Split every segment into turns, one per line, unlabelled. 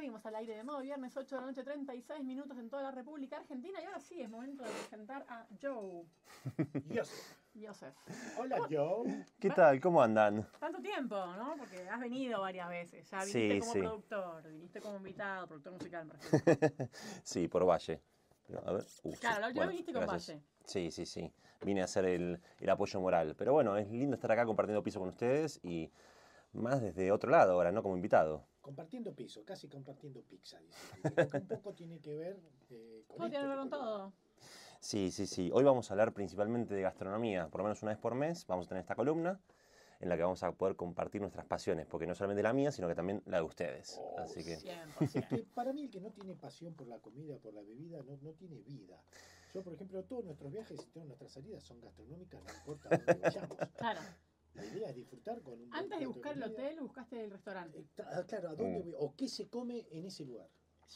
Seguimos al aire de modo viernes 8 de la noche, 36 minutos en toda la República Argentina. Y ahora sí es momento de presentar a Joe. Joseph. Hola,
Joe.
¿Qué tal? ¿Cómo andan?
Tanto tiempo, ¿no? Porque has venido varias veces. Ya viniste como productor, viniste como invitado, productor musical.
sí, por Valle. Uh, claro, la última bueno, viniste con Valle. Sí, sí, sí. Vine a hacer el, el apoyo moral. Pero bueno, es lindo estar acá compartiendo piso con ustedes y más desde otro lado ahora, ¿no? Como invitado.
Compartiendo piso, casi compartiendo pizza, dice. Un poco tiene que ver eh, con.
Sí, sí, sí. Hoy vamos a hablar principalmente de gastronomía, por lo menos una vez por mes. Vamos a tener esta columna en la que vamos a poder compartir nuestras pasiones, porque no solamente la mía, sino que también la de ustedes. Oh, Así que...
para mí el que no tiene pasión por la comida, por la bebida, no, no tiene vida. Yo, por ejemplo, todos nuestros viajes y todas nuestras salidas son gastronómicas, no importa dónde vayamos. Claro disfrutar Antes de buscar el hotel,
buscaste el restaurante. Eh, ah,
claro, ¿a dónde mm. voy? ¿O qué se come en ese lugar?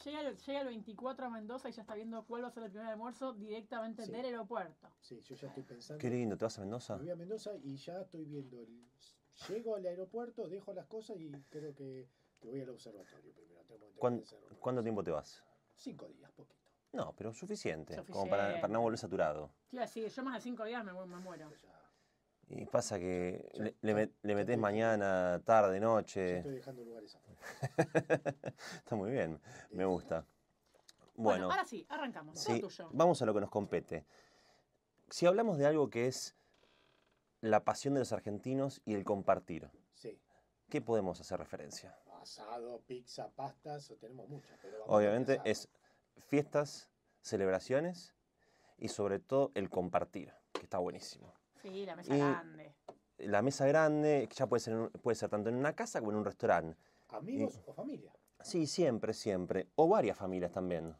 Llega, llega el 24 a Mendoza y ya está viendo cuál va a ser el primer
almuerzo directamente del aeropuerto. Sí, yo ya estoy pensando. Qué lindo, ¿te vas a Mendoza? Me voy a Mendoza y ya estoy viendo. El... Llego al aeropuerto, dejo las cosas y creo que, te voy al observatorio primero.
¿Cuánto tiempo te vas?
Cinco días, poquito.
No, pero suficiente, como para, no volver saturado.
Claro, sí, yo más de cinco días me, muero.
Y pasa que le, metes metés mañana, tarde, noche. estoy
dejando lugares afuera.
Está muy bien, me gusta. Bueno, ahora
sí, arrancamos.
Vamos a lo que nos compete. Si hablamos de algo que es la pasión de los argentinos y el compartir. ¿Qué podemos hacer referencia?
Asado, pizza, pastas, tenemos muchas. Obviamente
es fiestas, celebraciones y sobre todo el compartir, que está buenísimo. Sí, la mesa grande. La mesa grande, que ya puede ser, puede ser tanto en una casa como en un restaurante. ¿Amigos o familia? Sí, siempre, siempre. O varias familias también.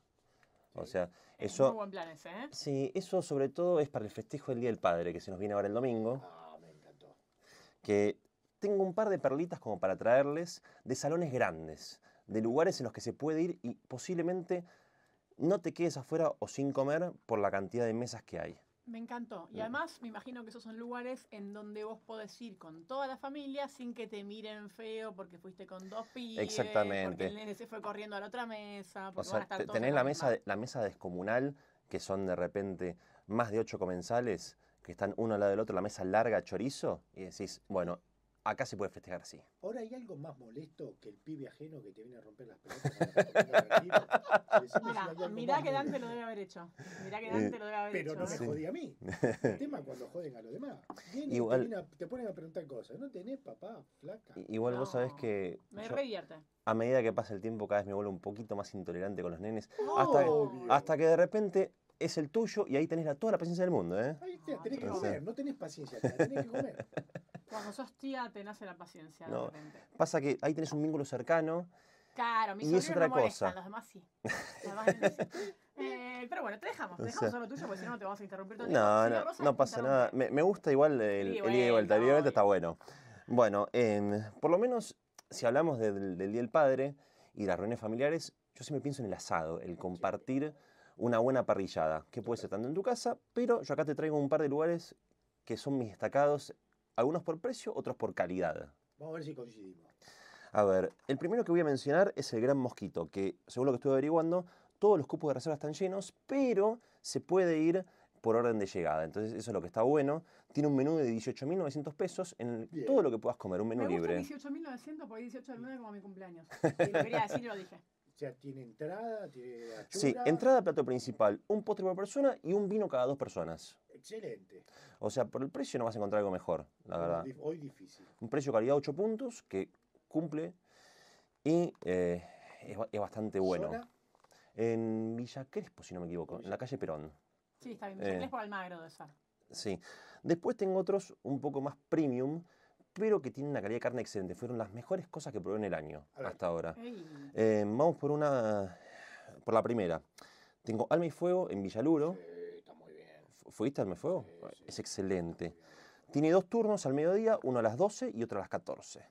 O sea, eso.
plan
ese, ¿eh?
Sí, eso sobre todo es para el festejo del Día del Padre, que se nos viene ahora el domingo. Ah, me encantó. Que tengo un par de perlitas como para traerles de salones grandes, de lugares en los que se puede ir y posiblemente no te quedes afuera o sin comer por la cantidad de mesas que hay.
Me encantó. Y además me imagino que esos son lugares en donde vos podés ir con toda la familia sin que te miren feo porque fuiste con dos pibes. Exactamente. el se fue corriendo a la otra mesa. o sea, tenés la mesa,
la mesa descomunal que son de repente más de ocho comensales que están uno al lado del otro, la mesa larga, chorizo, y decís, bueno, acá se puede festejar así.
Ahora, ¿hay algo más molesto que el pibe ajeno que te viene a romper las pelotas?
Mira, mirá que Dante lo
debe haber hecho.
Mirá que eh, Dante lo debe haber Pero hecho. Pero no me jodí a mí. El tema es cuando joden a los demás. Vienen igual, te, te, ponen a preguntar cosas. ¿No tenés papá, flaca?
Igual vos sabés que... Me revierte. A medida que pasa el tiempo, cada vez me vuelvo un poquito más intolerante con los nenes. hasta, hasta que de repente es el tuyo y ahí tenés toda la paciencia del mundo. ¿eh? Ahí
tenés que comer, no tenés paciencia, tenés que comer.
Cuando sos tía te nace la paciencia. No.
Pasa que ahí tenés un vínculo cercano. Claro, mi y es otra no cosa. los demás sí.
Eh, pero bueno, te dejamos, te dejamos solo tuyo porque si no te vamos a interrumpir todo el tiempo. No, no,
pasa nada. Me, gusta igual el, día de vuelta. El día de vuelta está bueno. Bueno, em, por lo menos si hablamos del, del Día del Padre y de las reuniones familiares, yo siempre pienso en el asado, el compartir una buena parrillada, que puede ser tanto en tu casa, pero yo acá te traigo un par de lugares que son mis destacados algunos por precio, otros por calidad.
Vamos a ver si coincidimos.
A ver, el primero que voy a mencionar es el Gran Mosquito, que según lo que estuve averiguando, todos los cupos de reserva están llenos, pero se puede ir por orden de llegada. Entonces, eso es lo que está bueno. Tiene un menú de 18.900 pesos en todo lo que puedas comer, un menú Me libre.
18.900 porque 18 del es como mi cumpleaños.
Si decir, lo
dije. O sea, tiene entrada, tiene Sí, entrada,
plato principal, un postre por persona y un vino cada dos personas.
Excelente.
O sea, por el precio no vas a encontrar algo mejor, la verdad. Hoy difícil. Un precio calidad 8 puntos que cumple y eh, es, bastante bueno. En Villa Crespo, si no me equivoco, en la calle Perón.
Sí, está bien. Villa eh, Crespo Almagro de esa.
Sí. Después tengo otros un poco más premium pero que tiene una calidad de carne excelente. Fueron las mejores cosas que probé en el año hasta ahora. Em, vamos por una, por la primera. Tengo Alma y Fuego en Villaluro. Sí, está muy bien. ¿Fuiste Alma y Fuego? Es excelente. Tiene dos turnos al mediodía, uno a las 12 y otro a las 14.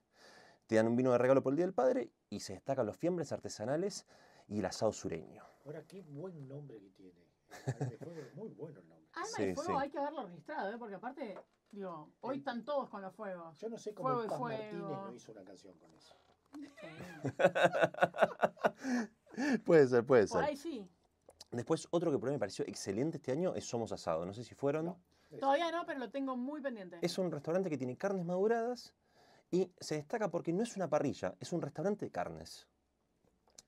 Te dan un vino de regalo por el Día del Padre y se destacan los fiambres artesanales y el asado sureño.
Ahora, qué buen nombre que tiene. Alma y Fuego es muy bueno el
nombre. Alma y Fuego hay que haberlo registrado, ¿eh? porque aparte Hoy están todos con los fuegos. Yo no sé cómo Fuego Martínez no
hizo una canción con eso.
puede ser, puede ser. Por ahí sí. Después, otro que por me pareció excelente este año es Somos Asado. No sé si fueron. Todavía
no, pero lo tengo muy pendiente. Es
un restaurante que tiene carnes maduradas y se destaca porque no es una parrilla, es un restaurante de carnes.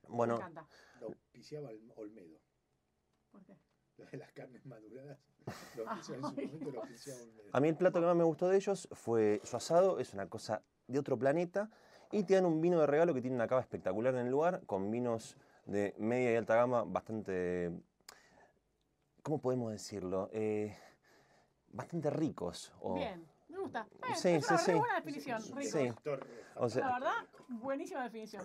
Bueno, me encanta.
Lo Olmedo. ¿Por qué? Lo de las carnes maduradas. Este,
A mí el plato que más me gustó de ellos fue su asado, es una cosa de otro planeta, y te dan un vino de regalo que tiene una cava espectacular en el lugar, con vinos de media y alta gama bastante, ¿cómo podemos decirlo? Eh, bastante ricos. Bien.
Me gusta. sí, es una buena definición, la verdad, buenísima definición,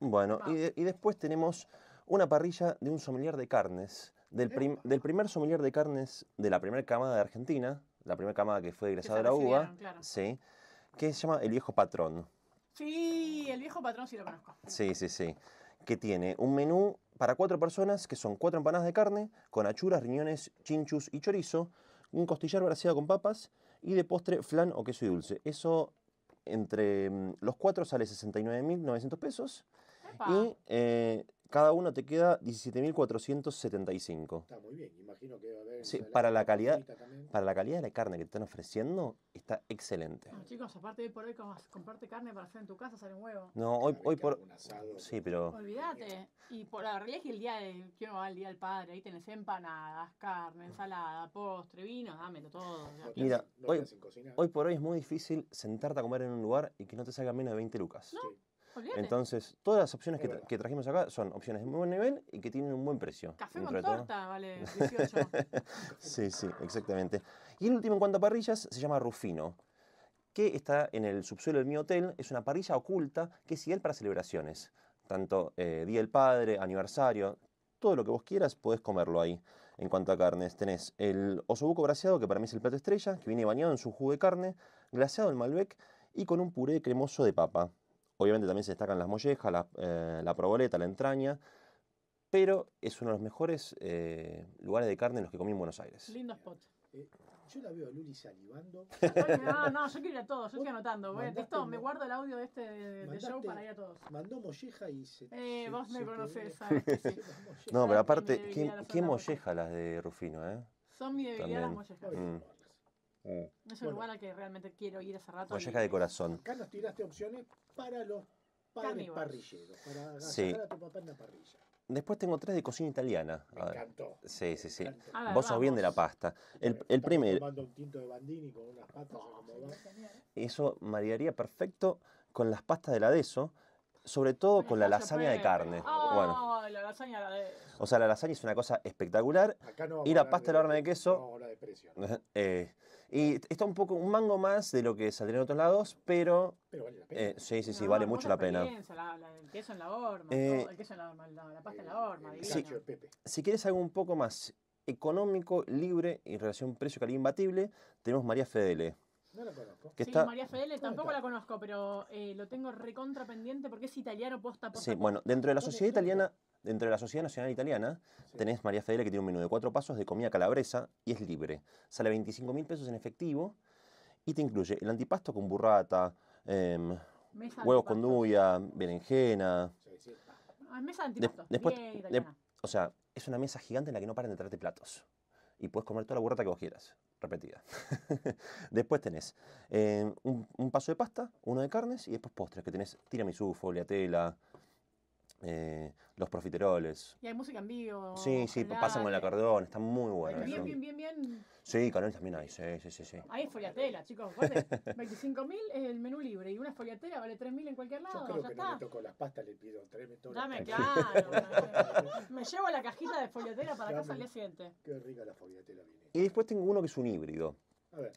Bueno, y, después tenemos una parrilla de un sommelier de carnes del, primer sommelier de carnes de la primera camada de Argentina, la primera camada que fue egresada de la uva, sí, que se llama El Viejo Patrón.
Sí, El Viejo Patrón sí lo conozco.
Sí, sí, sí. Que tiene un menú para cuatro personas, que son cuatro empanadas de carne, con achuras, riñones, chinchus y chorizo, un costillar braseado con papas y de postre flan o queso y dulce. Eso entre mm, los cuatro sale 69.900 pesos. Y eh, cada uno te queda 17.475. Está
muy bien, imagino que va a haber... Sí, para la, calidad,
para la calidad de la carne que te están ofreciendo, está excelente. No,
chicos, aparte de por hoy comprarte carne para hacer en tu casa, sale un huevo.
No, hoy, hoy por... Un asado, sí, pero...
Olvídate. Y por la realidad es que el día de... Día del Padre? Ahí tenés empanadas, carne, mm. ensalada, postre, vino, dámelo todo. Mira, hoy,
por hoy es muy difícil sentarte a comer en un lugar y que no te salga menos de 20 lucas. ¿No?
Entonces,
todas las opciones que, trajimos acá son opciones de muy buen nivel y que tienen un buen precio. Café con torta, vale 18. sí, sí, exactamente. Y el último en cuanto a parrillas se llama Rufino que está en el subsuelo del mi hotel, es una parrilla oculta que es ideal para celebraciones. Tanto eh, Día del Padre, aniversario, todo lo que vos quieras podés comerlo ahí. En cuanto a carnes, tenés el osobuco braseado, que para mí es el plato estrella, que viene bañado en su jugo de carne, glaseado en Malbec y con un puré cremoso de papa. Obviamente también se destacan las mollejas, la, eh, la proboleta, la entraña, pero es uno de los mejores eh, lugares de carne en los que comí en Buenos Aires.
Lindo spot. Eh, yo la veo a Luli salivando. no, no,
yo quiero ir a todos, yo estoy anotando. me guardo el audio de este show para ir a todos.
Mandó molleja y se. Eh, vos me conoces,
No, pero aparte, ¿qué,
molleja las de Rufino, eh? Son mi debilidad las mollejas. Mm. No mm. Es un
lugar al que realmente quiero
ir hace rato. Molleja de corazón. Carlos, tiraste opciones para los padres parrilleros,
para sí. a tu
papá en la parrilla.
Después tengo tres de cocina italiana. Me ah, encantó. Sí, sí, sí. Vos sos bien de la pasta. El, el primero. Tomando
un tinto de bandini con unas patas. Oh,
eso mariaría perfecto con las pastas de la Deso, sobre todo con la lasaña de carne. Oh, bueno.
la lasaña de...
O sea, la lasaña es una cosa espectacular. y la pasta de la de queso. No, eh, y está un poco, un mango más de lo que saldría en otros lados, pero. vale la eh, pena. sí, sí, sí, vale mucho la pena. Eh,
el queso en la horma, el queso en la pasta en la eh, horma. Si,
si quieres algo un poco más económico, libre en relación precio-calidad imbatible, tenemos María Fedele
conozco. sí, María Fedele tampoco la conozco, pero eh, lo tengo recontra pendiente porque es italiano posta posta. Sí,
bueno, dentro de la sociedad italiana, dentro de la sociedad nacional italiana, tenés María Fedele que tiene un menú de cuatro pasos de comida calabresa y es libre. Sale 25 mil pesos en efectivo y te incluye el antipasto con burrata, em, huevos con duya, berenjena.
Sí, ah, mesa antipasto.
o sea, es una mesa gigante en la que no paran de traerte platos y puedes comer toda la burrata que vos quieras, repetida. después tenés eh, un, paso de pasta, uno de carnes y después postres, que tenés tiramisú, foliatela, eh, los profiteroles.
Y hay música en vivo. Sí, sí, pues pasan con el acordeón,
está muy bueno. Bien, bien,
bien, bien.
Sí, con también hay, sí, sí, sí.
Hay foliatela, chicos. 25.000 es el menú libre y una foliatela vale 3.000 en cualquier lado. Yo creo que me
toco las pastas, le pido 3.000 Dame,
claro.
me llevo la cajita de foliatela para Dame, casa le
siguiente Qué rica la foliatela viene.
Y después tengo uno que es un híbrido. A ver.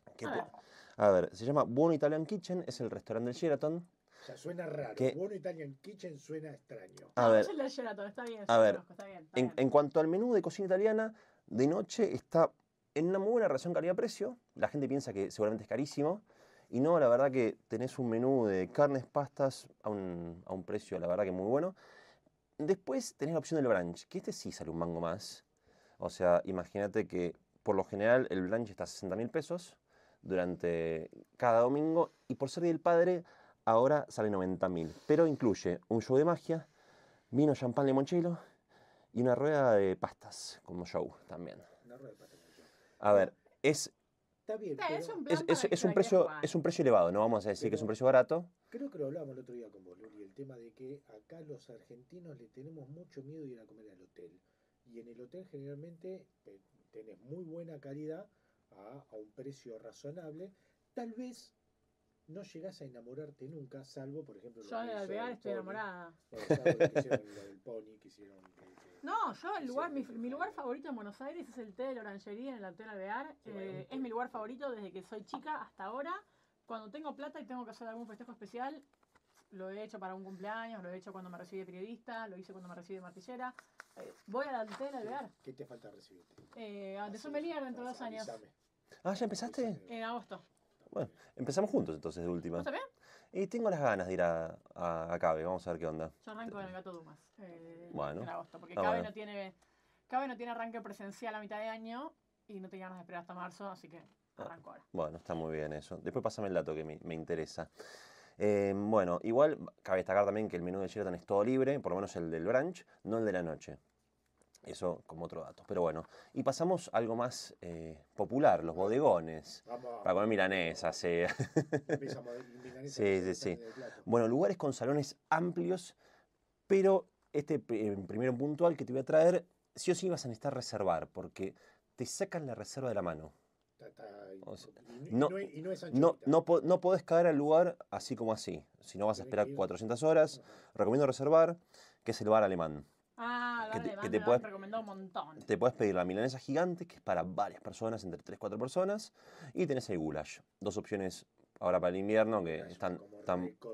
a ver. se llama Buono Italian Kitchen, es el restaurante del Sheraton
suena raro. Bueno Italian Kitchen suena extraño. A ver,
en, cuanto al menú de cocina italiana, de noche está en una muy buena relación calidad-precio. La gente piensa que seguramente es carísimo. Y no, la verdad que tenés un menú de carnes, pastas a un, a un precio, la verdad que muy bueno. Después tenés la opción del brunch, que este sí sale un mango más. O sea, imagínate que por lo general el brunch está a 60 mil pesos durante cada domingo y por ser día del padre ahora sale 90.000, pero incluye un show de magia, vino champán de limonchelo y una rueda de pastas como show también. Una rueda de pastas. A ver, es...
es, un precio, es un
precio elevado, no vamos a decir que es un precio barato.
Creo que lo hablábamos el otro día con vos, y el tema de que acá los argentinos le tenemos mucho miedo de ir a comer al hotel. Y en el hotel generalmente eh, tenés muy buena calidad a un precio razonable. Tal vez no llegas a enamorarte nunca, salvo, por ejemplo... Yo el Alvear estoy enamorada.
no, yo el lugar, mi, lugar favorito en Buenos Aires es el té de la orangería en el Hotel Alvear. Eh, es mi lugar favorito desde que soy chica hasta ahora. Cuando tengo plata y tengo que hacer algún festejo especial, lo he hecho para un cumpleaños, lo he hecho cuando me recibí de periodista, lo hice cuando me recibí de martillera. Eh, voy al la alvear.
¿Qué te falta
recibirte?
Eh, de sommelier dentro de dos años.
Ah, ¿ya empezaste? En agosto. Bueno, empezamos juntos entonces de última. ¿Está bien? Y tengo las ganas de ir a, Cabe, vamos a ver qué onda.
Yo arranco con el gato Dumas eh, en agosto, porque Cabe, no tiene, arranque presencial a mitad de año y no tenía ganas de esperar hasta marzo, así que ah, arranco ahora.
Bueno, está muy bien eso. Después pásame el dato que me, interesa. Eh, bueno, igual cabe destacar también que el menú de Sheraton es todo libre, por lo menos el del brunch, no el de la noche. Eso como otro dato. Pero bueno, y pasamos a algo más eh, popular, los bodegones. para comer milanesas. Sí. sí, sí, sí. Bueno, lugares con salones amplios, pero este eh, primero puntual que te voy a traer, sí o sí vas a necesitar reservar, porque te sacan la reserva de la mano. no, podés caer al lugar así como así, si no vas a esperar 400 horas. Recomiendo reservar, que es el bar alemán.
Ah, que vale, te, que te puedes, recomendado un montón. Te
puedes pedir la milanesa gigante, que es para varias personas, entre 3, 4 personas, y tenés el goulash. Dos opciones ahora para el invierno que están,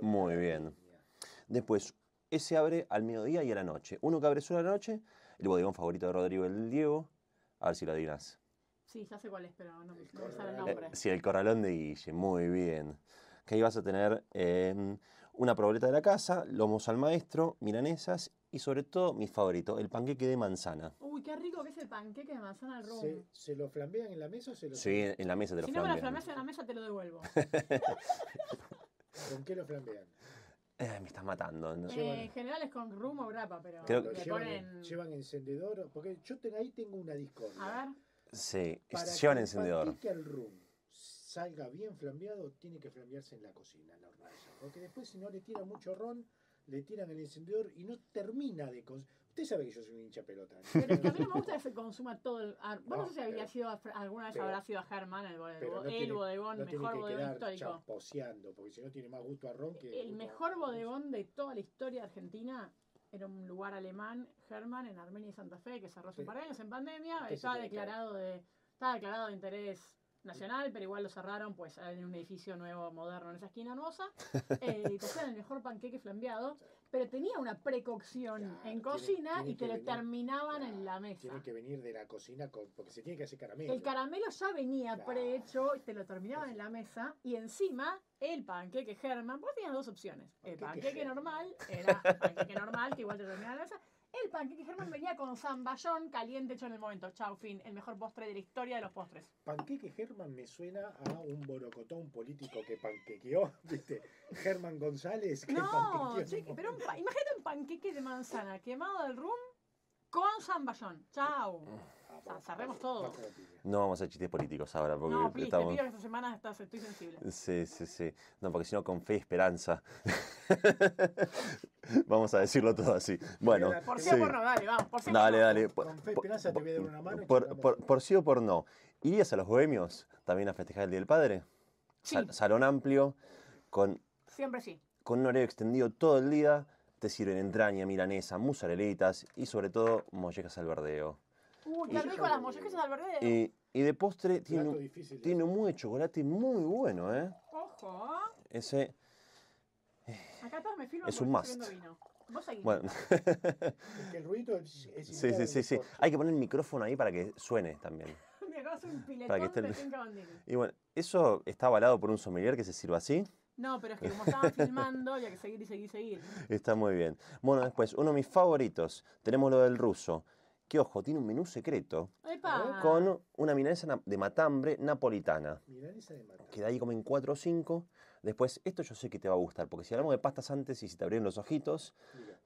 muy bien. Después, ese abre al mediodía y a la noche. Uno que abre solo a la noche, el bodegón favorito de Rodrigo el Diego. A ver si lo adivinas.
Sí, ya sé cuál es, pero no, me el nombre. Eh,
sí, el corralón de Guille, muy bien. Que ahí vas a tener eh, una probeta de la casa, lomos al maestro, milanesas y sobre todo, mi favorito, el panqueque de manzana.
Uy, qué rico que es el panqueque de manzana al ron.
¿Se, lo flambean en la mesa o se lo Sí, en, la mesa
te lo flambean. Si no me lo flambeas
en la mesa, te lo devuelvo.
¿Con
qué lo flambean? Eh, me estás matando. en
general es con
rum o grapa, pero llevan, encendedor. Porque yo ahí tengo una discordia. A ver.
Sí, llevan encendedor. Para que
el rum salga bien flambeado, tiene que flambearse en la cocina, en la Porque después, si no le tira mucho ron le tiran el encendedor y no termina de Usted sabe que yo soy un hincha pelota. Pero que
a mí no me gusta que se consuma todo el. Vos no, ah, sé si había sido, alguna vez habrá sido a Germán el bodegón, el bodegón mejor bodegón histórico.
porque si no tiene más gusto a ron que. El mejor
bodegón de toda la historia argentina era un lugar alemán, Germán, en Armenia y Santa Fe, que cerró sus par en pandemia. está declarado, de, estaba declarado de interés nacional, pero igual lo cerraron, pues en un edificio nuevo, moderno, en esa esquina hermosa. Eh, el mejor panqueque flambeado, pero tenía una precocción en cocina y te lo terminaban en la mesa. Tiene
que venir de la cocina porque se tiene que hacer caramelo. El
caramelo ya venía prehecho y te lo terminaban en la mesa y encima el panqueque Herman, vos tenías dos opciones.
El panqueque,
normal, el panqueque normal que igual te terminaba en la mesa el panqueque Germán venía con zamballón caliente hecho en el momento. Chau, fin. El mejor postre de la historia de los postres.
Panqueque Germán me suena a un borocotón político que panquequeó, ¿viste? Germán González. Que no, cheque, pero imagínate un panqueque de
manzana quemado del rum con zamballón. Chau. Mm. Ah, cerremos todo.
No vamos a hacer chistes políticos ahora porque no, te pido que
esta semana estás, estoy sensible.
Sí, sí, sí. No, porque si no con fe y esperanza. Vamos a decirlo todo así. Bueno, por sí, o por no, dale,
vamos. Por sí dale, dale.
Por, Con por, Por, sí o por no. ¿Irías a los bohemios también a festejar el Día del Padre? Sí. salón amplio, con. Siempre sí. Con un horario extendido todo el día. Te sirven entraña, milanesa, musarelitas y sobre todo mollejas al verdeo.
Uy, qué rico las mollejas al verdeo.
Y, de postre tiene, tiene un muy chocolate muy bueno, ¿eh? Ojo. Ese. Acá es un must. Vino. bueno.
el ruido es, Sí, sí, sí, sí.
Hay que poner el micrófono ahí para que suene también.
me acabas un piletón para que esté el...
Y bueno, ¿eso está avalado por un sommelier que se sirva así? No, pero es que como estaban filmando,
había que seguir y seguir y seguir.
Está muy bien. Bueno, después, uno de mis favoritos, tenemos lo del ruso. Que ojo, tiene un menú secreto con una milanesa de matambre napolitana.
Milanesa de matambre.
Que de ahí en 4 o 5. Después, esto yo sé que te va a gustar, porque si hablamos de pastas antes y si te abrieron los ojitos,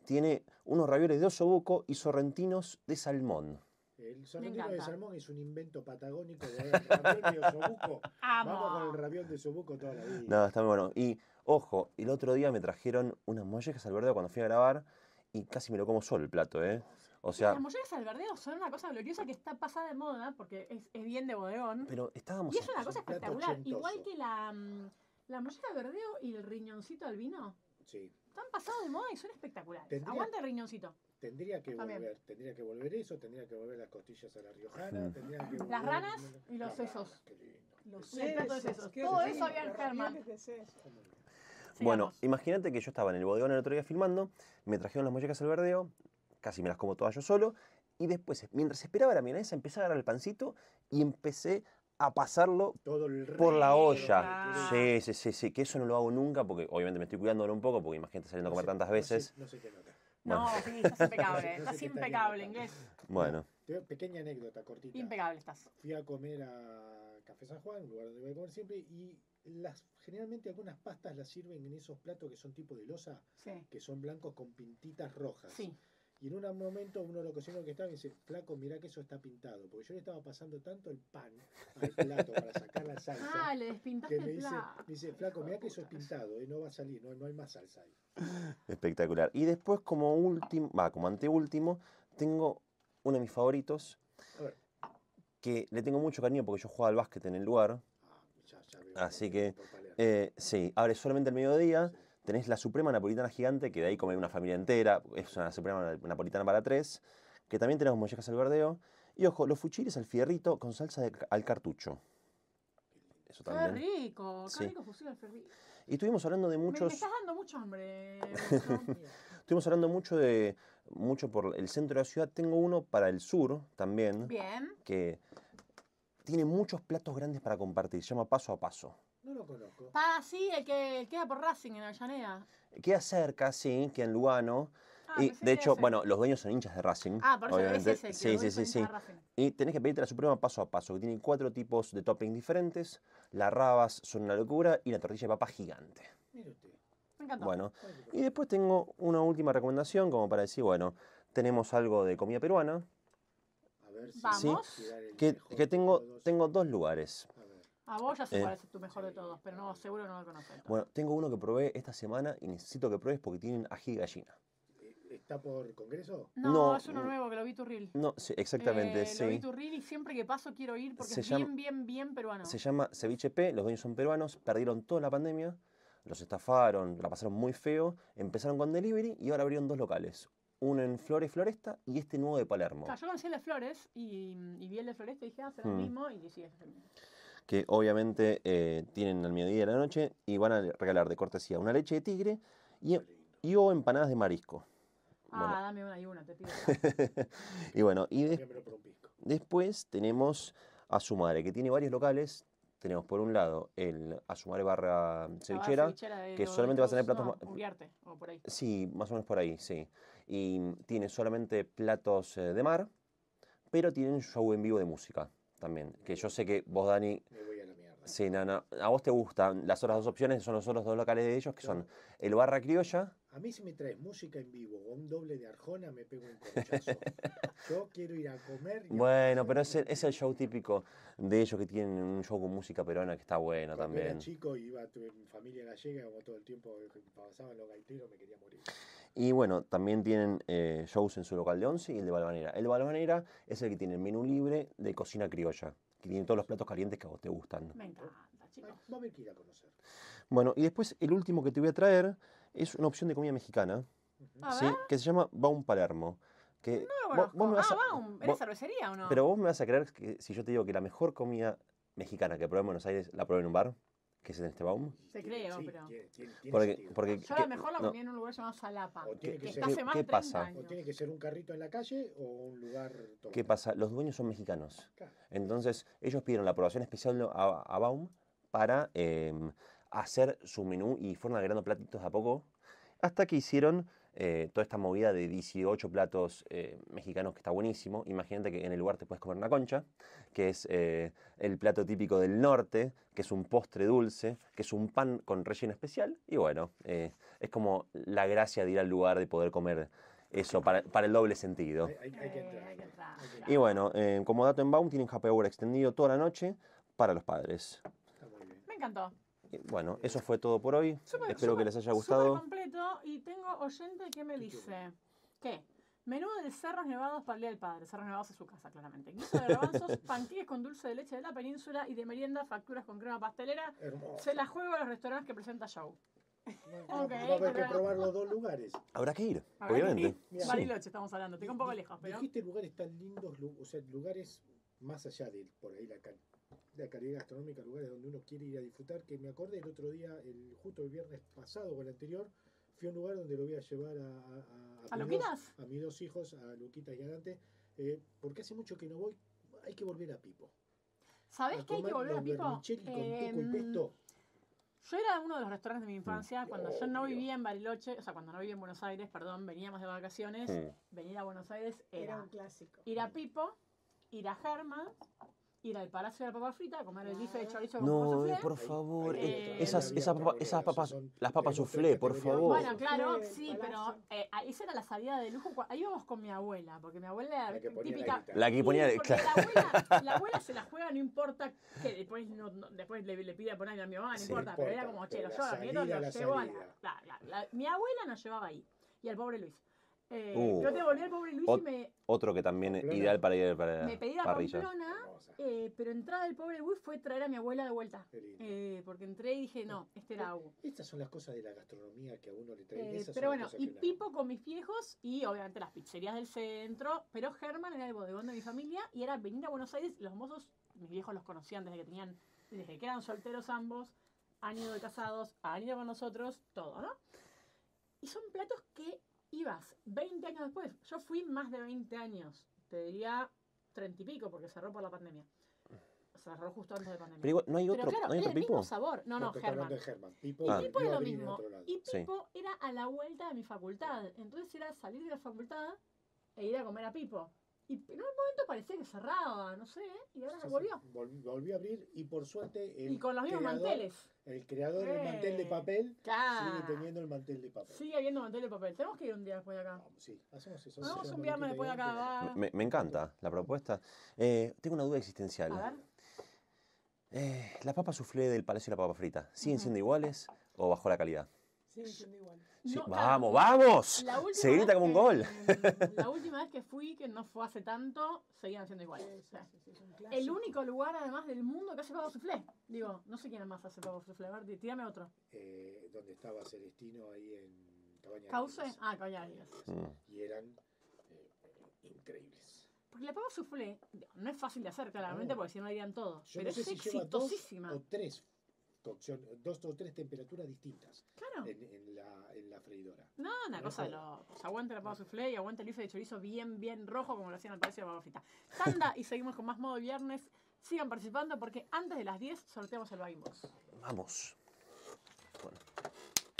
tiene unos ravioles de osobuco y sorrentinos de salmón.
El sorrentino de salmón es un invento patagónico de ravioles de osobuco. Vamos con el rabión de osobuco toda la vida. No,
está muy bueno. Y ojo, el otro día me trajeron unas mollejas al verdeo cuando fui a grabar y casi me lo como solo el plato, ¿eh? O sea, las
mollejas al verdeo son una cosa gloriosa que está pasada de moda porque es, bien de bodegón. Pero estábamos. Y es una cosa espectacular, igual que la. Mm, la al verdeo y el riñoncito al vino. Sí. Están pasados de moda y son espectaculares. Aguanta el
riñoncito. Tendría que volver, tendría que volver eso, tendría que volver las costillas a la riojana, las ranas
y los ah, sesos. Los sesos. Todo eso había en Germán.
Bueno, imagínate que yo estaba en el bodegón el otro día filmando, me trajeron las mollecas al verdeo, casi me las como todas yo solo, y después, mientras esperaba la milanesa, empecé a agarrar el pancito y empecé a pasarlo por la olla. Sí, ah. sí, sí, sí, que eso no lo hago nunca porque obviamente me estoy cuidando un poco porque imagínate saliendo a comer tantas veces. no sé qué nota. No, sí, estás impecable, estás impecable, inglés. Bueno.
Pequeña anécdota cortita. Impecable estás. Fui a comer a Café San Juan, lugar donde voy a comer siempre, y las, generalmente algunas pastas las sirven en esos platos que son tipo de losa, que son blancos con pintitas rojas. Sí. Y en un momento uno de los cocineros que estaba dice, flaco, mirá que eso está pintado, porque yo le estaba pasando tanto el pan al plato para sacar la salsa. Ah, le despintaste el me dice, dice, flaco, mirá que eso es pintado, eh, no va a salir, no, no hay más salsa ahí.
Espectacular. Y después, como último, va, como anteúltimo, tengo uno de mis favoritos, a ver. que le tengo mucho cariño porque yo juego al básquet en el lugar. Ah, ya, ya Así que, eh, sí, abre solamente al mediodía. Tenés la Suprema Napolitana Gigante, que de ahí come una familia entera, es una Suprema Napolitana para tres, que también tenemos mollejas al verdeo. Y ojo, los fuchiles al fierrito con salsa al cartucho. Eso también. qué rico, qué rico
fusil al fierrito.
Y estuvimos hablando de muchos... Me, estás
dando mucho hambre.
estuvimos hablando mucho de mucho por el centro de la ciudad. Tengo uno para el sur también. Bien. Que tiene muchos platos grandes para compartir. Se llama Paso a Paso.
No sí, así, el que queda por Racing en Avellaneda.
Queda cerca, sí, que en Lugano. Ah, y de hecho, bueno, los dueños son hinchas de Racing. Ah, por eso es el Que sí, sí, sí, sí. Y tenés que pedirte la Suprema paso a paso, que tiene cuatro tipos de topping diferentes. Las rabas son una locura y la tortilla de papa gigante.
Mire usted. Me encantó. Bueno,
y después tengo una última recomendación como para decir, bueno, tenemos algo de comida peruana.
A ver si ¿Sí? Vamos. Que,
tengo, tengo dos lugares.
A vos ya se eh, parece es tu mejor de todos, pero no, seguro no lo conoces.
Bueno, tengo uno que probé esta semana y necesito que pruebes porque tienen ají de gallina.
Eh, ¿Está por congreso?
No, no, es uno eh, nuevo que lo vi reel.
No, sí, exactamente, Lo vi
reel y siempre que paso quiero ir porque es bien, bien, bien peruano. Se
llama Ceviche P, los dueños son peruanos, perdieron toda la pandemia, los estafaron, la pasaron muy feo, empezaron con delivery y ahora abrieron dos locales. Uno en Flores Floresta y este nuevo de Palermo. yo
conocí el de Flores y, y vi el de Floresta y dije, ah, será el mm. mismo y sí, es el mismo
que obviamente eh, tienen al mediodía de la noche y van a regalar de cortesía una leche de tigre y, o empanadas de marisco.
Ah, dame una y una, te pido.
y bueno, y después tenemos a su madre, que tiene varios locales. Tenemos por un lado el a su barra ah, cevichera, que solamente va a tener platos...
No, o por ahí.
Sí, más o menos por ahí, sí. Y tiene solamente platos eh, de mar, pero tienen show en vivo de música también. Que yo sé que vos, Dani. Me a Sí, A vos te gustan las otras dos opciones, son los otros dos locales de ellos, que son el Barra Criolla
a mí si me traes música en vivo o un doble de Arjona, me pego un corchazo. Yo quiero ir a comer.
bueno, pero es el, es el, show típico de ellos que tienen un show con música peruana que está bueno Cuando también. Era
chico iba en familia gallega, como todo el tiempo pasaban los gaiteros, me quería morir.
Y bueno, también tienen eh, shows en su local de Once y el de Balvanera. El de Balvanera es el que tiene el menú libre de cocina criolla, que tiene todos los platos calientes que a vos te gustan. Me
encanta, chicos. Vamos a ir a conocer.
Bueno, y después el último que te voy a traer es una opción de comida mexicana, que se llama Baum Palermo. Que no lo vos, me ah, a, Baum, ¿eres
cervecería o no? Pero
vos me vas a creer que si yo te digo que la mejor comida mexicana que probé en Buenos Aires la probé en un bar, que es en este Baum.
Se creo,
pero.
porque, porque, yo la mejor la comí
en un lugar llamado Salapa. que, está más ¿qué pasa? O tiene que ser un carrito en la calle o un lugar. Todo ¿Qué
pasa? Los dueños son mexicanos. Entonces, ellos pidieron la aprobación especial a, Baum para. Em, hacer su menú y fueron agregando platitos de a poco, hasta que hicieron eh, toda esta movida de 18 platos eh, mexicanos que está buenísimo. Imagínate que en el lugar te puedes comer una concha, que es eh, el plato típico del norte, que es un postre dulce, que es un pan con relleno especial. Y bueno, es como la gracia de ir al lugar de poder comer eso para, el doble sentido. Y bueno, como dato en Baum, tienen happy extendido toda la noche para los padres. Me encantó. Eh, bueno, eso fue todo por hoy. Espero que les haya gustado.
completo y tengo oyente que me dice ¿qué? menudo de cerros nevados para el del padre. Cerros nevados es su casa, claramente. Guiso de garbanzos, panquillas con dulce de leche de la península y de merienda facturas con crema pastelera. Se las juego a los restaurantes que presenta
Show. No, okay, va a haber que probar los dos lugares.
Habrá que ir, obviamente.
Bariloche estamos hablando, Tengo un poco lejos. Pero... Dijiste lugares tan lindos, o sea, lugares más allá de por ahí la, la calidad gastronómica, lugares donde uno quiere ir a disfrutar, que me acordé el otro día, el, justo el viernes pasado o el anterior, fui a un lugar donde lo voy a llevar a, a, a, ¿A, mis, dos, hijos, a Luquita y a Dante, eh, porque hace mucho que no voy, hay que volver a Pipo.
sabes qué hay que volver a Pipo? Eh, em, yo era uno de los restaurantes de mi infancia, mm. cuando yo no vivía en Bariloche, o sea, cuando no vivía en Buenos Aires, perdón, veníamos de vacaciones, mm. venir a Buenos Aires era, era un clásico. Ir a Pipo, ir a Germán, ir al Palacio de la Papa Frita a comer el bife de ah. chorizo con No, por favor. esas, esas,
eh, papas, las papas soufflé, por favor. Bueno, claro,
sí, pero esa eh, era la salida de lujo. Ahí íbamos con mi abuela, porque mi abuela era típica. La que ponía. la, abuela, se la juega, no importa que después, después le, le pida poner a mi mamá, no importa, pero era como, che, lo a la la, Mi abuela nos llevaba ahí, y al pobre Luis. Eh, yo uh. Luis
Otro que también ideal para ir para Me pedí la
eh, pero entrada del pobre Luis fue traer a mi abuela de vuelta. Eh, porque entré y dije, no, este era agua.
Estas son las cosas de la gastronomía que a uno le pero bueno, y Pipo
con mis viejos y obviamente las pizzerías del centro. Pero Germán era el bodegón de mi familia y era venir a Buenos Aires. Los mozos, mis viejos los conocían desde que tenían, desde que eran solteros ambos, han ido de casados, han ido con nosotros, todo, ¿no? Y son platos que ibas 20 años después. Yo fui más de 20 años, te diría 30 y pico, porque cerró por la pandemia. Cerró justo antes de pandemia. Pero, ¿no hay otro, ¿no hay otro era el mismo sabor. No, no, Germán.
y Pipo es lo mismo. Y Pipo
era a la vuelta de mi facultad. Entonces era salir de la facultad e ir a comer a Pipo. Y en un momento parecía que cerraba, no sé, y ahora se volvió.
Volvió a abrir y por suerte. El y con los mismos manteles. El creador del mantel de papel sigue teniendo el mantel de papel.
Sigue habiendo mantel de papel. Tenemos que ir un día después de acá. sí, hacemos eso. Vamos a un viernes este después de acá. Me,
me, encanta la propuesta. Eh, tengo una duda existencial. A ver. Eh, ¿Las papas suflé del Palacio y la papa frita siguen siendo iguales o bajó la calidad?
Siguen siendo iguales vamos, vamos. Se grita como un gol.
la
última vez que fui, que no fue hace tanto, seguían siendo iguales. el único lugar, además, del mundo que hace pavo soufflé. Digo, no sé quién más hace pavo soufflé. A ver, tírame otro.
Eh, donde estaba Celestino ahí en Cabaña ¿Cauce? Ah, Cabaña mm. Y eran eh, increíbles.
Porque la pavo soufflé no es fácil de hacer, claramente, porque si no harían todo. pero es exitosísima. dos o
tres dos o tres temperaturas distintas. Claro. No, una cosa lo.
Pues aguante la su soufflé y aguante el bife de chorizo bien, bien rojo como lo hacían al precio de la Tanda y seguimos con más modo viernes. Sigan participando porque antes de las 10 sorteamos el Buying
Vamos. Bueno.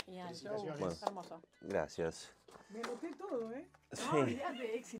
Bueno. Hermoso.
Gracias.
Me noté todo, ¿eh? Sí. éxito.